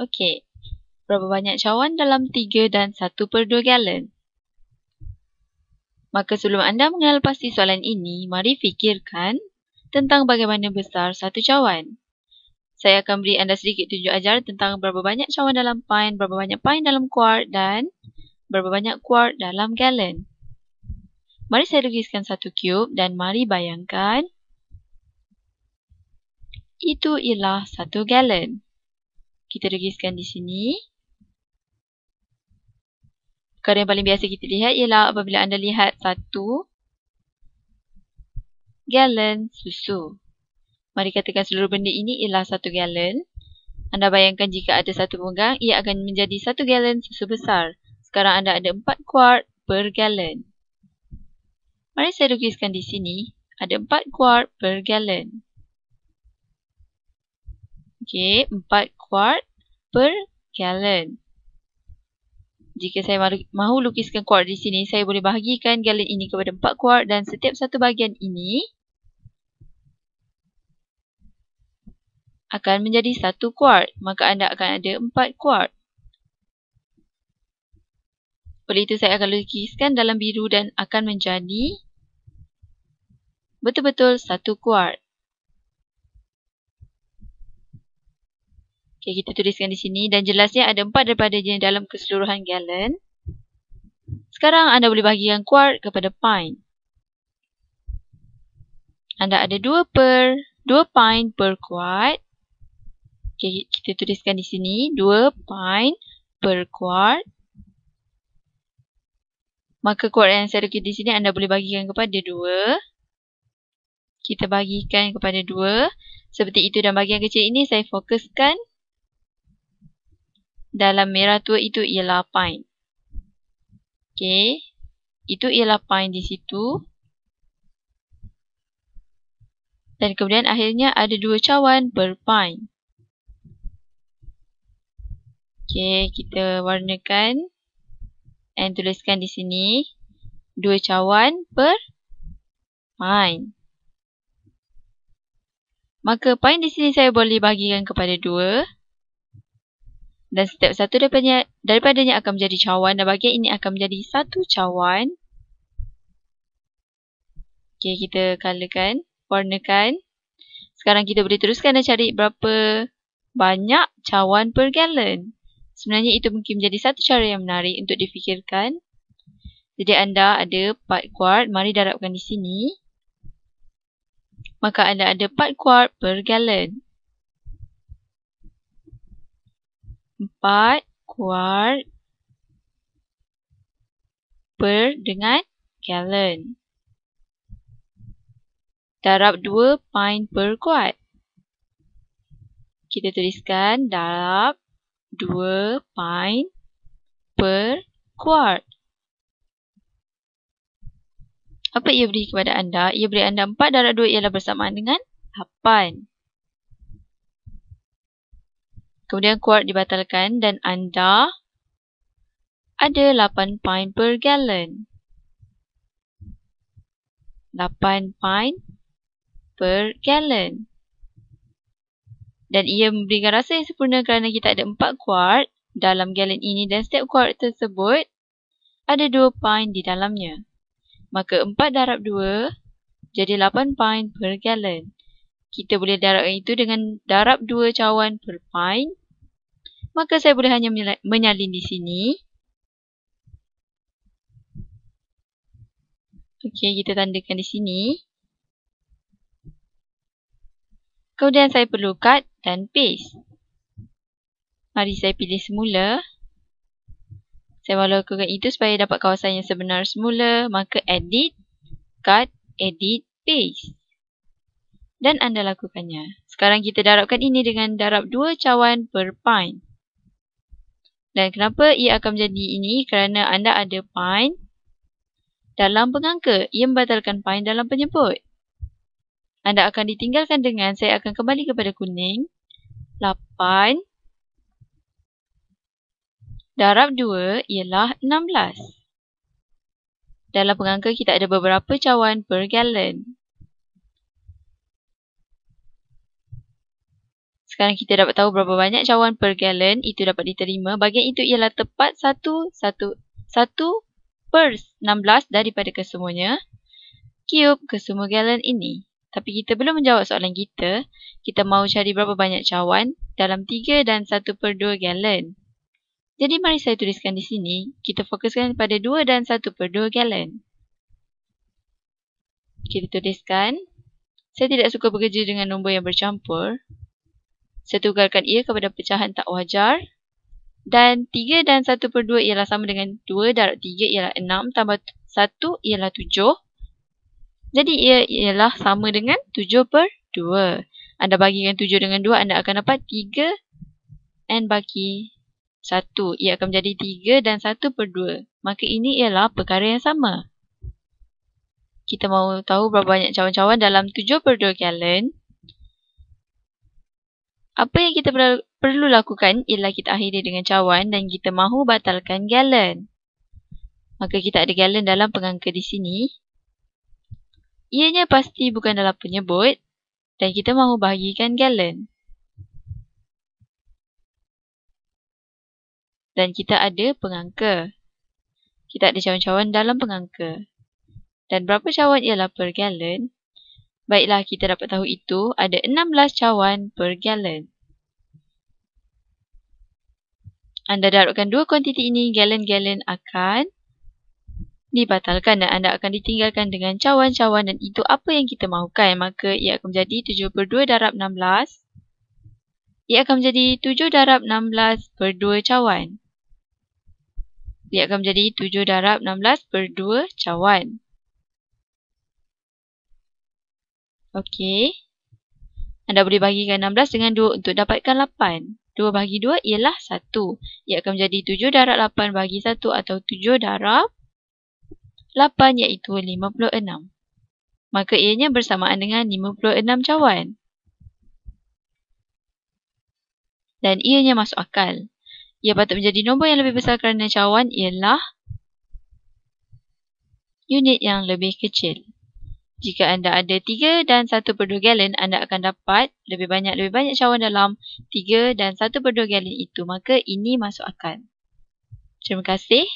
Okey. Berapa banyak cawan dalam 3 dan 1 per 2 galon? Maka sebelum anda mengenal pasti soalan ini, mari fikirkan tentang bagaimana besar satu cawan. Saya akan beri anda sedikit tunjuk ajar tentang berapa banyak cawan dalam pint, berapa banyak pint dalam quart dan berapa banyak quart dalam galon. Mari saya lukiskan satu cube dan mari bayangkan itu ialah satu galon kita regiskan di sini. Perkara yang paling biasa kita lihat ialah apabila anda lihat satu gallon susu. Mari katakan seluruh benda ini ialah satu gallon. Anda bayangkan jika ada satu pemegang, ia akan menjadi satu gallon susu besar. Sekarang anda ada empat kuart per gallon. Mari saya lukiskan di sini. Ada empat kuart per gallon. Okey, 4 kuart per gallon. Jika saya mahu lukiskan kuart di sini, saya boleh bahagikan gallon ini kepada 4 kuart dan setiap satu bahagian ini akan menjadi 1 kuart. Maka anda akan ada 4 kuart. Oleh itu, saya akan lukiskan dalam biru dan akan menjadi betul-betul 1 kuart. Okey, kita tuliskan di sini dan jelasnya ada empat daripada jenis dalam keseluruhan gallon. Sekarang anda boleh bahagikan quart kepada pint. Anda ada dua per dua pint per quart. Okey, kita tuliskan di sini dua pint per quart. Maka quart yang saya rekod di sini anda boleh bahagikan kepada dua. Kita bagikan kepada dua. Seperti itu dan bahagian kecil ini saya fokuskan dalam merah tua itu ialah pine. Okey. Itu ialah pine di situ. Dan kemudian akhirnya ada dua cawan berpine. Okey, kita warnakan dan tuliskan di sini dua cawan per pine. Maka pine di sini saya boleh bagikan kepada dua dan setiap satu daripadanya, daripadanya akan menjadi cawan dan bahagian ini akan menjadi satu cawan. Okey, kita colorkan, warnakan. Sekarang kita boleh teruskan dan cari berapa banyak cawan per galon. Sebenarnya itu mungkin menjadi satu cara yang menarik untuk difikirkan. Jadi anda ada 4 kuart, mari darabkan di sini. Maka anda ada 4 kuart per galon. Empat kuart per dengan gallon. Darab dua pint per kuart. Kita tuliskan darab dua pint per kuart. Apa ia beri kepada anda? Ia beri anda 4 darab 2 ialah bersamaan dengan 8. Kemudian quart dibatalkan dan anda ada 8 pint per gallon. 8 pint per gallon. Dan ia memberikan rasa yang sempurna kerana kita ada 4 quart dalam gallon ini dan setiap quart tersebut ada 2 pint di dalamnya. Maka 4 darab 2 jadi 8 pint per gallon kita boleh darab itu dengan darab dua cawan per pint. Maka saya boleh hanya menyalin di sini. Okey, kita tandakan di sini. Kemudian saya perlu cut dan paste. Mari saya pilih semula. Saya mahu lakukan itu supaya dapat kawasan yang sebenar semula. Maka edit, cut, edit, paste dan anda lakukannya. Sekarang kita darabkan ini dengan darab dua cawan per pint. Dan kenapa ia akan menjadi ini? Kerana anda ada pint dalam pengangka. Ia membatalkan pint dalam penyebut. Anda akan ditinggalkan dengan saya akan kembali kepada kuning. 8 darab 2 ialah 16. Dalam pengangka kita ada beberapa cawan per galon. Sekarang kita dapat tahu berapa banyak cawan per galon itu dapat diterima. Bagian itu ialah tepat 1, 1, 1 per 16 daripada kesemuanya kub kesemua galon ini. Tapi kita belum menjawab soalan kita. Kita mahu cari berapa banyak cawan dalam 3 dan 1 per 2 galon. Jadi mari saya tuliskan di sini. Kita fokuskan pada 2 dan 1 per 2 galon. Kita tuliskan. Saya tidak suka bekerja dengan nombor yang bercampur saya tukarkan ia kepada pecahan tak wajar. Dan 3 dan 1 per 2 ialah sama dengan 2 darab 3 ialah 6 tambah 1 ialah 7. Jadi ia ialah sama dengan 7 per 2. Anda bagikan 7 dengan 2, anda akan dapat 3 and bagi 1. Ia akan menjadi 3 dan 1 per 2. Maka ini ialah perkara yang sama. Kita mahu tahu berapa banyak cawan-cawan dalam 7 per 2 gallon. Apa yang kita perlu lakukan ialah kita akhiri dengan cawan dan kita mahu batalkan gallon. Maka kita ada gallon dalam pengangka di sini. Ianya pasti bukan dalam penyebut dan kita mahu bahagikan gallon. Dan kita ada pengangka. Kita ada cawan-cawan dalam pengangka. Dan berapa cawan ialah per gallon? 0.5. Baiklah, kita dapat tahu itu ada 16 cawan per galon. Anda darabkan dua kuantiti ini, galon-galon akan dibatalkan dan anda akan ditinggalkan dengan cawan-cawan dan itu apa yang kita mahukan. Maka ia akan menjadi 7 per 2 darab 16. Ia akan menjadi 7 darab 16 per 2 cawan. Ia akan menjadi 7 darab 16 per 2 cawan. Okey. Anda boleh bahagikan 16 dengan 2 untuk dapatkan 8. 2 bahagi 2 ialah 1. Ia akan menjadi 7 darab 8 bahagi 1 atau 7 darab 8 iaitu 56. Maka ianya bersamaan dengan 56 cawan. Dan ianya masuk akal. Ia patut menjadi nombor yang lebih besar kerana cawan ialah unit yang lebih kecil. Jika anda ada 3 dan 1 per 2 gallon, anda akan dapat lebih banyak-lebih banyak cawan dalam 3 dan 1 per 2 gallon itu. Maka ini masuk akan. Terima kasih.